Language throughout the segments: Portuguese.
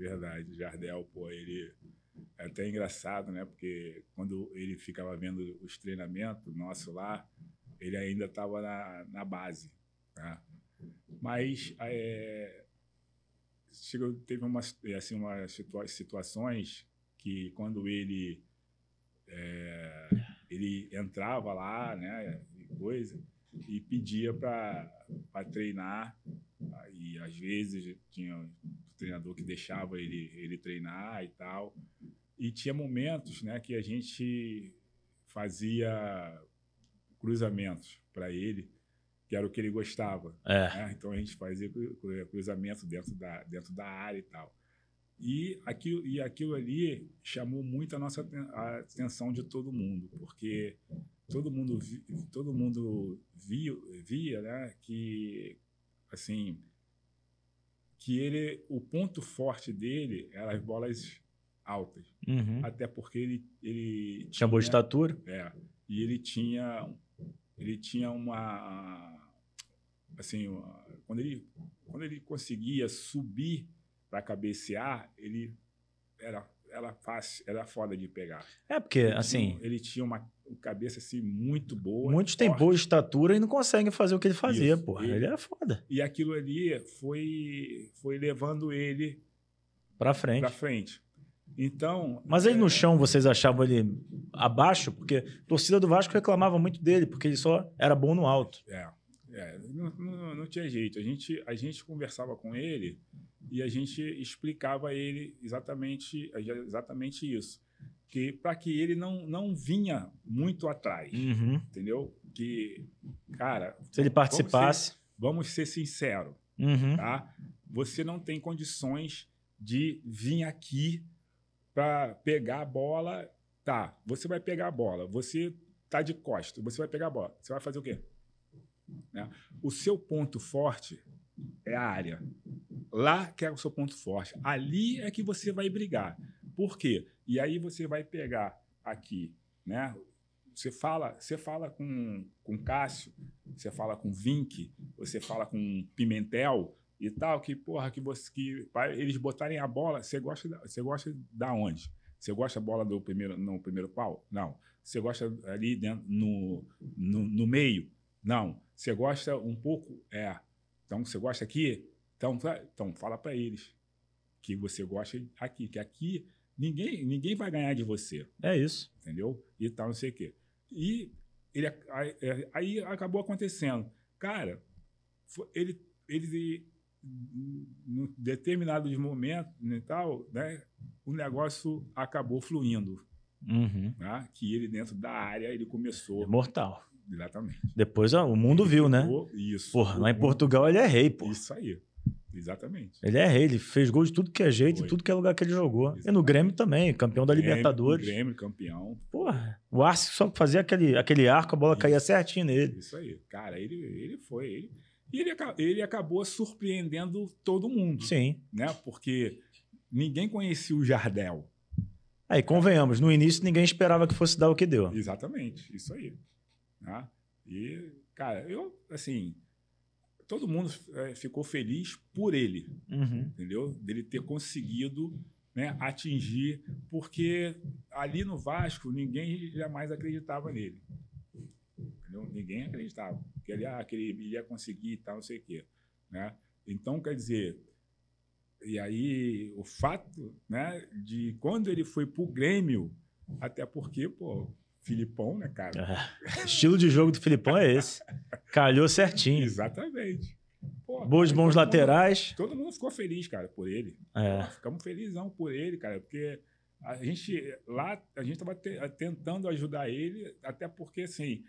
verdade. Jardel, pô, ele. É até engraçado, né? Porque quando ele ficava vendo os treinamentos nosso lá, ele ainda estava na, na base. Tá? Mas é, chegou, teve uma, é, assim, uma situa situações que quando ele, é, ele entrava lá, né? E coisa, e pedia para treinar. E às vezes tinha treinador que deixava ele, ele treinar e tal. E tinha momentos né, que a gente fazia cruzamentos para ele, que era o que ele gostava. É. Né? Então a gente fazia cruzamento dentro da, dentro da área e tal. E aquilo, e aquilo ali chamou muito a nossa atenção de todo mundo, porque todo mundo, vi, todo mundo via, via né, que assim que ele, o ponto forte dele eram as bolas altas. Uhum. Até porque ele. ele tinha boa estatura? É. E ele tinha. Ele tinha uma. Assim, uma, quando, ele, quando ele conseguia subir para cabecear, ele era, ela fácil, era foda de pegar. É, porque, assim. tinha, ele tinha uma cabeça assim, muito boa. Muitos têm boa estatura e não conseguem fazer o que ele fazia, pô porra. ele é foda. E aquilo ali foi, foi levando ele para frente. Pra frente. Então. Mas ele é... no chão vocês achavam ele abaixo? Porque a torcida do Vasco reclamava muito dele, porque ele só era bom no alto. É. é não, não, não, tinha jeito. A gente, a gente conversava com ele e a gente explicava a ele exatamente, exatamente isso que para que ele não, não vinha muito atrás, uhum. entendeu? Que, cara... Se ele participasse... Vamos ser, vamos ser sinceros, uhum. tá? Você não tem condições de vir aqui para pegar a bola, tá? Você vai pegar a bola, você tá de costa você vai pegar a bola, você vai fazer o quê? Né? O seu ponto forte é a área. Lá que é o seu ponto forte. Ali é que você vai brigar. Por quê? E aí você vai pegar aqui, né? Você fala, você fala com, com Cássio, você fala com Vink, você fala com Pimentel e tal, que porra, que você que para eles botarem a bola, você gosta, você gosta da onde? Você gosta da bola do primeiro, no primeiro pau? Não. Você gosta ali dentro, no, no, no meio? Não. Você gosta um pouco? É. Então, você gosta aqui? Então, então fala para eles que você gosta aqui, que aqui Ninguém, ninguém vai ganhar de você. É isso. Entendeu? E tal, não sei o quê. E ele, aí, aí acabou acontecendo. Cara, ele, ele em determinados momentos e né, tal, né, o negócio acabou fluindo. Uhum. Né? Que ele, dentro da área, ele começou. É mortal. Exatamente. Depois ó, o mundo viu, né? Isso. Porra, lá em Portugal ele é rei, pô. Isso aí. Exatamente. Ele é rei, ele fez gol de tudo que é jeito, em tudo que é lugar que ele jogou. Exatamente. E no Grêmio também, campeão da Grêmio, Libertadores. Grêmio, campeão. Porra, o Arce só fazia aquele, aquele arco, a bola Isso. caía certinho nele. Isso aí. Cara, ele, ele foi. Ele, e ele, ele acabou surpreendendo todo mundo. Sim. Né? Porque ninguém conhecia o Jardel. Aí, convenhamos, no início ninguém esperava que fosse dar o que deu. Exatamente, isso aí. Né? E, cara, eu, assim, todo mundo é, ficou feliz por ele, uhum. entendeu? Dele ter conseguido né, atingir, porque ali no Vasco ninguém jamais acreditava nele. Entendeu? Ninguém acreditava que ele, ah, que ele ia conseguir e tal, não sei o quê. Né? Então, quer dizer, e aí o fato né, de quando ele foi para o Grêmio, até porque, pô, Filipão, né, cara? Ah, estilo de jogo do Filipão é esse. Calhou certinho. Exatamente. Boas mãos laterais. Mundo, todo mundo ficou feliz, cara, por ele. É. Pô, ficamos felizão por ele, cara, porque a gente lá, a gente estava te, tentando ajudar ele, até porque, assim,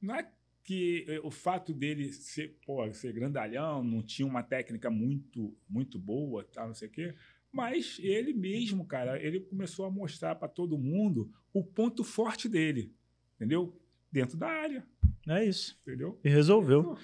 não é que é, o fato dele ser, pô, ser grandalhão, não tinha uma técnica muito, muito boa, tá, não sei o quê, mas ele mesmo, cara, ele começou a mostrar para todo mundo o ponto forte dele, entendeu? Dentro da área. É isso. Entendeu? E resolveu.